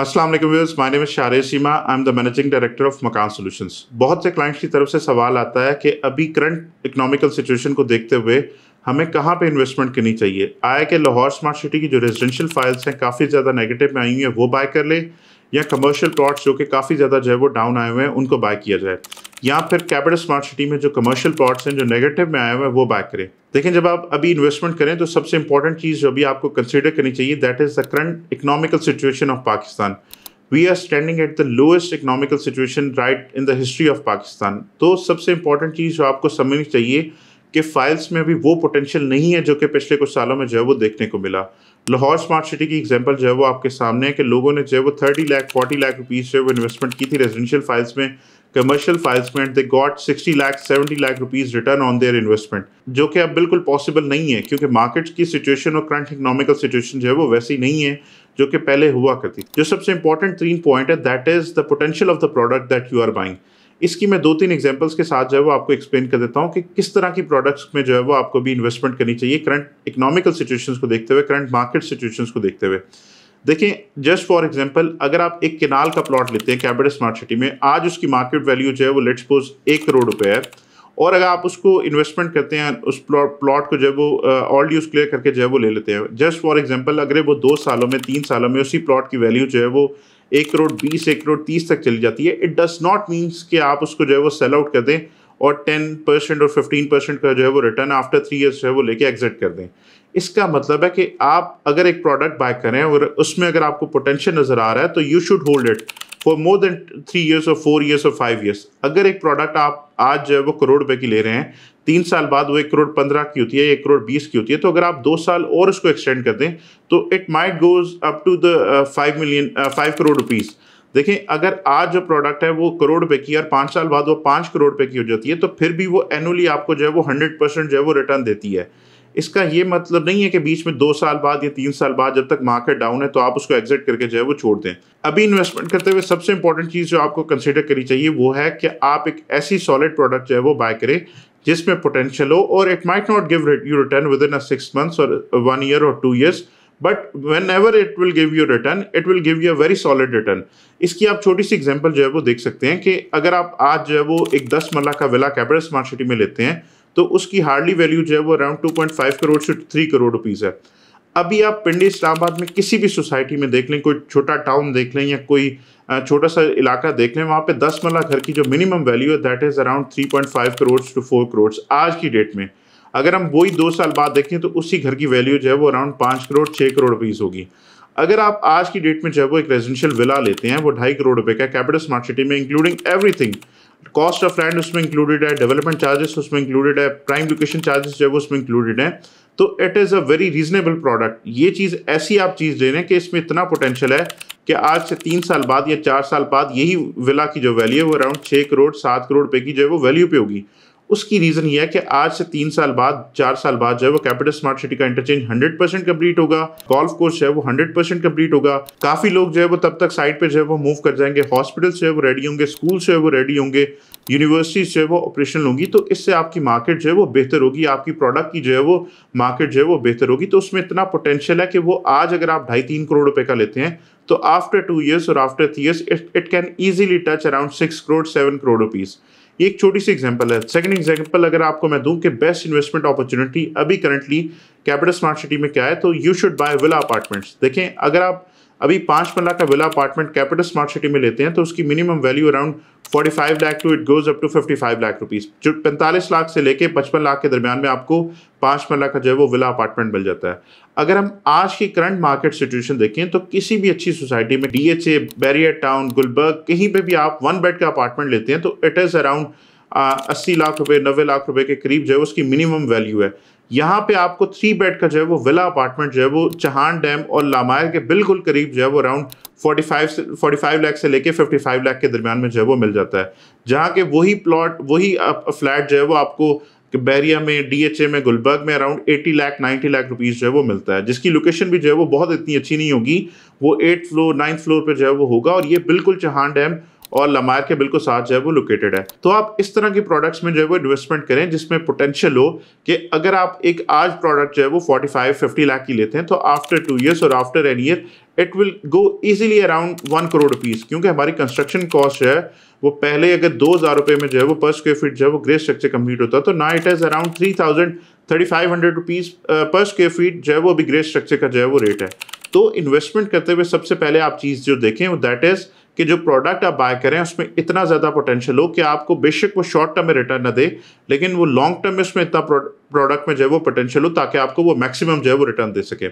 Aslam व्यवर्स my name शारे Seema I am the managing director of Makaan solutions बहुत से क्लाइंट्स की तरफ से सवाल आता है कि अभी करंट इकोनॉमिकल सिचुएशन को देखते हुए हमें कहाँ पे इन्वेस्टमेंट करनी चाहिए आया कि लाहौर स्मार्ट सिटी की जो रेजिडेंशियल फाइल्स हैं काफ़ी ज़्यादा नेगेटिव में आई हुई हैं वो बाय कर लें या कमर्शियल प्लाट्स जो कि काफ़ी ज़्यादा जो है वो डाउन आए हुए हैं उनको बाय किया जाए या फिर कैपिटल स्मार्ट सिटी में जो कमर्शियल प्लॉट्स हैं जो नेगेटिव में आए हुए हैं वो बाय करें लेकिन जब आप अभी इन्वेस्टमेंट करें तो सबसे इंपॉर्टेंट चीज़ जो अभी आपको कंसिडर करनी चाहिए that is the current economical situation of Pakistan we are standing at the lowest economical situation right in the history of Pakistan तो सबसे इंपॉर्टेंट चीज़ जो आपको समझनी चाहिए कि फाइल्स में अभी वो पोटेंशियल नहीं है जो कि पिछले कुछ सालों में जो है वो देखने को मिला लाहौर स्मार्ट सिटी की एग्जांपल जो है वो आपके सामने है कि लोगों ने जो है वो thirty lakh forty lakh rupees जो है वो इन्वेस्टमेंट की थी रेजिडेंशियल फाइल्स में कमर्शियल फाइल्स में they got 60 lakh 70 lakh rupees return on their investment जो कि अब बिल्कुल पॉसिबल नहीं है क्योंकि मार्केट्स की सिचुएशन और करंट इकोनॉमिकल सिचुएशन जो है वो वैसी नहीं है जो कि पहले हुआ करती जो सबसे इंपॉर्टेंट तीन पॉइंट है that is the potential of the product that you are buying इसकी मैं दो तीन एग्जाम्पल्स के साथ जो है वो आपको एक्सप्लेन कर देता हूँ कि किस तरह की प्रोडक्ट्स में जो है वो आपको भी इन्वेस्टमेंट करनी चाहिए करंट इकोनॉमिकल सिचुएशन को देखते हुए करंट मार्केट सिचुएशन को देखते हुए देखें जस्ट फॉर एग्जांपल अगर आप एक किनाल का प्लॉट लेते हैं कैपिटल स्मार्ट सिटी में आज उसकी मार्केट वैल्यू जो है वो लेट सपोज एक करोड़ रुपए है और अगर आप उसको इन्वेस्टमेंट करते हैं उस प्लॉट को जब वो ऑल यूज क्लियर करके जो है वो ले लेते हैं जस्ट फॉर एग्जाम्पल अगर वो दो सालों में तीन सालों में उसी प्लॉट की वैल्यू जो है वो एक करोड़ बीस एक करोड़ तीस तक चली जाती है इट डज नॉट मीन्स कि आप उसको जो है वो सेल आउट कर दें और टेन परसेंट और फिफ्टीन परसेंट का जो है वो रिटर्न आफ्टर थ्री ईयर्स जो है वो लेके एग्जिट कर दें इसका मतलब है कि आप अगर एक प्रोडक्ट बाय करें और उसमें अगर आपको पोटेंशियल नज़र आ रहा है तो you should hold it for more than three years और फोर ईयर्स और फाइव ईयर्स अगर एक प्रोडक्ट आप आज जो है वो करोड़ रुपए की ले रहे हैं तीन साल बाद वो एक करोड़ पंद्रह की होती है एक करोड़ बीस की होती है तो अगर आप दो साल और उसको एक्सटेंड कर दें तो it might goes up to the five million five crore rupees देखें अगर आज जो प्रोडक्ट है वो करोड़ रुपए की और पाँच साल बाद वो पाँच करोड़ रुपए की हो जाती है तो फिर भी वो एनुअली आपको जो है वो हंड्रेड परसेंट जो है वो रिटर्न देती है इसका ये मतलब नहीं है कि बीच में दो साल बाद या तीन साल बाद जब तक मार्केट डाउन है तो आप उसको एग्जिट करके जो है वो छोड़ दें अभी इन्वेस्टमेंट करते हुए सबसे इंपॉर्टेंट चीज़ जो आपको कंसिडर करनी चाहिए वो है कि आप एक ऐसी सॉलिड प्रोडक्ट जो है वो बाय करें जिसमें पोटेंशियल हो और it might not give you return within a six months और वन ईयर और two years but whenever it will give you return it will give you a very solid return इसकी आप छोटी सी example जो है वो देख सकते हैं कि अगर आप आज जो है वो एक दस मल्ला का विला कैपिटल स्मार्ट सिटी में लेते हैं तो उसकी हार्डली वैल्यू जो है वो अराउंड 2.5 करोड़ से 3 करोड़ रुपीज़ है अभी आप पिंडी इस्लामाबाद में किसी भी सोसाइटी में देख लें कोई छोटा टाउन देख लें या कोई छोटा सा इलाका देख लें वहाँ पे दस मल्ला घर की जो मिनिमम वैल्यू है that is around 3.5 crore to 4 crore आज की डेट में अगर हम वही दो साल बाद देखें तो उसी घर की वैल्यू जो है वो अराउंड पाँच करोड़ छः करोड़ रुपीज़ होगी अगर आप आज की डेट में जो है वो एक रेजिडेंशियल विला लेते हैं वो ढाई करोड़ रुपए का कैपिटल स्मार्ट सिटी में including everything cost of land उसमें इंक्लूडेड है डेवलपमेंट चार्जेस उसमें इंक्लूडेड है प्राइम लोकेशन चार्जेस जो है वो उसमें इंक्लूडेड है तो it is a very reasonable product ये चीज़ ऐसी आप चीज़ दे रहे हैं कि इसमें इतना पोटेंशियल है कि आज से तीन साल बाद या चार साल बाद यही विला की जो वैल्यू है वो अराउंड छः करोड़ सात करोड़ रुपये की जो है वो वैल्यू पे होगी उसकी रीज़न ये है कि आज से तीन साल बाद चार साल बाद जो है वो कैपिटल स्मार्ट सिटी का इंटरचेंज हंड्रेड परसेंट कम्प्लीट होगा गोल्फ कोर्स है वो हंड्रेड परसेंट कम्प्लीट होगा काफ़ी लोग जो है वो तब तक साइड पर जो है वो मूव कर जाएंगे हॉस्पिटल जो है वो रेडी होंगे स्कूल जो है वो रेडी होंगे यूनिवर्सिटीज़ जो है वो ऑपरेशनल होंगी तो इससे आपकी मार्केट जो है वो बेहतर होगी आपकी प्रोडक्ट की जो है वो मार्केट जो है वो बेहतर होगी तो उसमें इतना पोटेंशियल है कि वो आज अगर आप ढाई तीन करोड़ रुपए का लेते हैं तो आफ्टर टू ईयर्स और after three years it can easily touch around six crore seven crore rupees एक छोटी सी एग्जांपल है सेकंड एग्जांपल अगर आपको मैं दूं कि बेस्ट इन्वेस्टमेंट अपॉर्चुनिटी अभी करंटली कैपिटल स्मार्ट सिटी में क्या है तो you should buy villa apartments देखें अगर आप अभी पाँच लाख का villa apartment Capital Smart City में लेते हैं तो उसकी minimum value around 45 lakh to it goes up to 55 lakh rupees जो 45 लाख से लेके 55 लाख के दरमियान में आपको पाँच मरला का जो है वो विला अपार्टमेंट मिल जाता है अगर हम आज की करंट मार्केट सिचुएशन देखें तो किसी भी अच्छी सोसाइटी में D H A Bahria town Gulberg कहीं पर भी आप वन बेड का अपार्टमेंट लेते हैं तो इट इज़ अराउंड अस्सी लाख रुपए नब्बे लाख रुपए के करीब जो है उसकी मिनिमम वैल्यू है यहाँ पे आपको थ्री बेड का जो है वो विला अपार्टमेंट जो है वो चहान डैम और लामायर के बिल्कुल करीब जो है वो अराउंड 45 से 45 लाख से लेके 55 लाख के दरमियान में जो है वो मिल जाता है जहाँ के वही प्लॉट वही फ्लैट जो है वो आपको बैरिया में डीएचए में गुलबर्ग में अराउंड 80 लाख 90 लाख रुपीस जो है वो मिलता है जिसकी लोकेशन भी जो है वो बहुत इतनी अच्छी नहीं होगी वो एट फ्लोर नाइन्थ फ्लोर पर जो है वो होगा और ये बिल्कुल चहान डैम और लमायर के बिल्कुल साथ जो है वो लोकेटेड है तो आप इस तरह की प्रोडक्ट्स में जो है वो इन्वेस्टमेंट करें जिसमें पोटेंशियल हो कि अगर आप एक आज प्रोडक्ट जो है वो 45 50 लाख की लेते हैं तो आफ्टर टू ईयर्स और after an year it will go easily around one crore rupees क्योंकि हमारी कंस्ट्रक्शन कॉस्ट है वो पहले अगर दो हज़ार रुपये में जो है वो पर स्क्वेयर फीट जो है वो ग्रे स्ट्रक्चर कम्प्लीट होता है तो ना it is around three thousand thirty five hundred rupees per square feet जो है वो अभी ग्रे स्ट्रक्चर का जो है वो रेट है तो इन्वेस्टमेंट करते हुए सबसे पहले आप चीज़ जो देखें दैट इज़ कि जो प्रोडक्ट आप बाय करें उसमें इतना ज़्यादा पोटेंशियल हो कि आपको बेशक वो शॉर्ट टर्म में रिटर्न ना दे लेकिन वो लॉन्ग टर्म में उसमें इतना प्रोडक्ट में जो है वो पोटेंशियल हो ताकि आपको वो मैक्सिमम जो है वो रिटर्न दे सके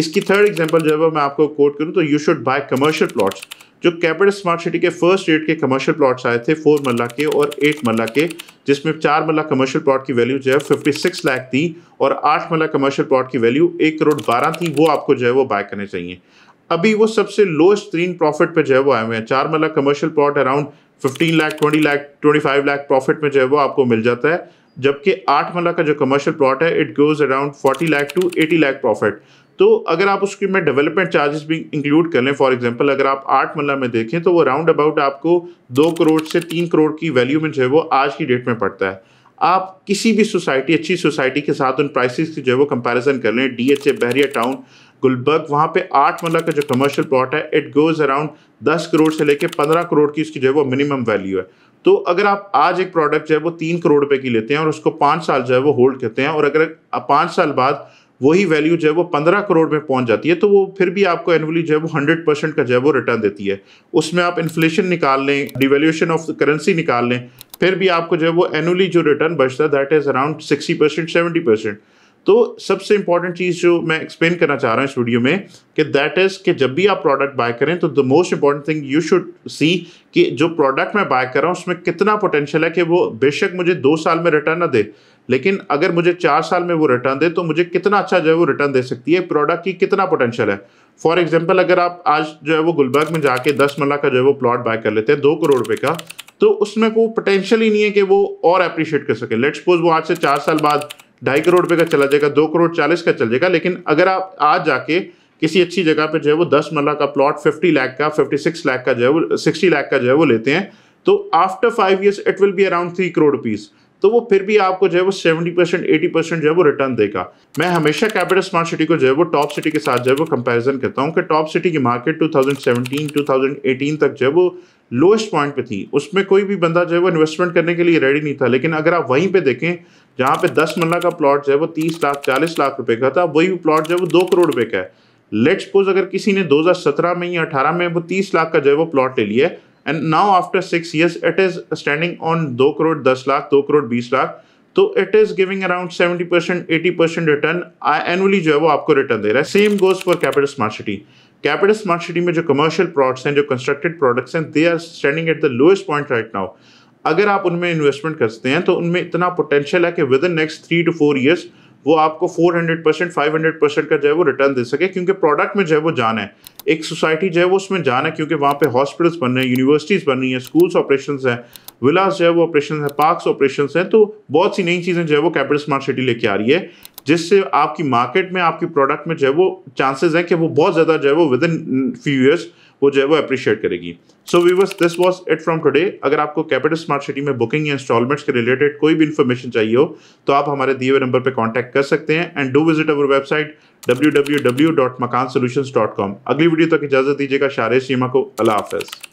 इसकी थर्ड एग्जाम्पल जो है मैं आपको कोट करूँ तो you should buy commercial plots जो कैपिटल स्मार्ट सिटी के फर्स्ट रेट के कमर्शियल प्लॉट्स आए थे फोर मल्ला के और एट मल्ला के जिसमें चार मल्ला कमर्शियल प्लॉट की वैल्यू जो है फिफ्टी सिक्स लाख थी और आठ मल्ला कमर्शियल प्लॉट की वैल्यू एक करोड़ बारह थी वो आपको जो है वो बाय करने चाहिए अभी वो सबसे लोएस्ट तीन प्रॉफिट पे जो है वो आए हुए हैं चार marla commercial plot around fifteen lakh twenty lakh twenty five lakh profit में जो है वो आपको मिल जाता है जबकि आठ मल्ला का जो कमर्शियल प्लॉट है it goes around forty lakh to eighty lakh profit तो अगर आप उसके में डेवलपमेंट चार्जेस भी इंक्लूड कर लें फॉर एग्जांपल अगर आप आठ मल्ला में देखें तो वो राउंड अबाउट आपको दो करोड़ से तीन करोड़ की वैल्यू में जो है वो आज की डेट में पड़ता है आप किसी भी सोसाइटी अच्छी सोसाइटी के साथ उन प्राइसेस की जो है वो कंपैरिजन कर लें D H Bahria town Gulberg वहाँ पे आठ मल्ला का जो कमर्शियल प्लॉट है इट गोज़ अराउंड दस करोड़ से लेकर पंद्रह करोड़ की उसकी जो है वो मिनिमम वैल्यू है तो अगर आप आज एक प्रोडक्ट जो है वो तीन करोड़ रुपये की लेते हैं और उसको पाँच साल जो है वो होल्ड करते हैं और अगर पाँच साल बाद वही वैल्यू जो है वो पंद्रह करोड़ में पहुंच जाती है तो वो फिर भी आपको एनुअली जो है वो हंड्रेड परसेंट का जो है वो रिटर्न देती है उसमें आप इन्फ्लेशन निकाल लें डिवेल्यूशन ऑफ करेंसी निकाल लें फिर भी आपको जो है वो एनुअली जो रिटर्न बचता है that is around sixty percent seventy percent तो सबसे इंपॉर्टेंट चीज़ जो मैं एक्सप्लेन करना चाह रहा हूँ इस वीडियो में कि दैट इज़ कि जब भी आप प्रोडक्ट बाय करें तो the most important thing you should see कि जो प्रोडक्ट मैं बाय कर रहा हूँ उसमें कितना पोटेंशियल है कि वो बेशक मुझे दो साल में रिटर्न ना दे लेकिन अगर मुझे चार साल में वो रिटर्न दे तो मुझे कितना अच्छा जो है वो रिटर्न दे सकती है प्रोडक्ट की कितना पोटेंशियल है फॉर एग्जाम्पल अगर आप आज जो है वो गुलबर्ग में जाके दस मल्ला का जो है वो प्लॉट बाय कर लेते हैं दो करोड़ रुपये का तो उसमें वो पोटेंशियल ही नहीं है कि वो और अप्रिशिएट कर सके लेट्स सपोज वो आज से चार साल बाद ढाई करोड़ रुपये का चला जाएगा दो करोड़ चालीस का चल जाएगा लेकिन अगर आप आज जाके किसी अच्छी जगह पर जो है वो दस मरला का प्लॉट फिफ्टी लाख का फिफ्टी सिक्स लाख का जो है वो सिक्सटी लाख का जो है वो लेते हैं तो after five years it will be around three crore rupees तो वो फिर भी आपको जो है वो सेवेंटी परसेंट एटी परसेंट जो है वो रिटर्न देगा मैं हमेशा कैपिटल स्मार्ट सिटी को जो है वो टॉप सिटी के साथ जो है वो कंपैरिजन करता हूँ कि टॉप सिटी की मार्केट 2017 2018 तक जो है वो लोएस्ट पॉइंट पे थी उसमें कोई भी बंदा जो है वो इन्वेस्टमेंट करने के लिए रेडी नहीं था लेकिन अगर आप वहीं पर देखें जहां पे दस मरला का प्लॉट जो है वो तीस लाख चालीस लाख रुपए का था वही प्लॉट जो है वो दो करोड़ रुपए का है लेट सपोज अगर किसी ने 2017 में या 18 में वो 30 लाख का जो है वो प्लॉट ले लिया and now after six years it is standing on दो करोड़ दस लाख दो करोड़ बीस लाख तो it is giving around seventy percent eighty percent return annually जो है वो आपको रिटर्न दे रहा है same goes for Capital Smart City Capital Smart City में जो कमर्शियल प्लॉट्स हैं जो कंस्ट्रक्टेड प्रोडक्ट्स हैं they are standing at the lowest point right now अगर आप उनमें इन्वेस्टमेंट करते हैं तो उनमें इतना पोटेंशियल है कि within next three to four years वो आपको 400 परसेंट फाइव परसेंट का जो है वो रिटर्न दे सके क्योंकि प्रोडक्ट में जो है वो जाना है एक सोसाइटी जो है वो उसमें जाना है क्योंकि वहाँ पे हॉस्पिटल्स बन रहे हैं यूनिवर्सिटीज़ बन रही हैं स्कूल्स ऑपरेशन हैं विलास जो है वो ऑपरेशन है पार्क्स ऑपरेशन हैं तो बहुत सी नई चीज़ें जो है वो कैपिटल स्मार्ट सिटी लेके आ रही है जिससे आपकी मार्केट में आपकी प्रोडक्ट में जो है वो चांसेज हैं कि वो बहुत ज़्यादा जो है वो विद इन फ्यू ईयर्स वो जो है वो अप्रिशिएट करेगी so viewers this was it from today अगर आपको कैपिटल स्मार्ट सिटी में बुकिंग या इंस्टॉलमेंट्स के रिलेटेड कोई भी इन्फॉर्मेशन चाहिए हो तो आप हमारे दिए हुए नंबर पर कॉन्टैक्ट कर सकते हैं and do visit our website com अगली वीडियो तक इजाजत दीजिएगा शारे सीमा को अला हाफिज़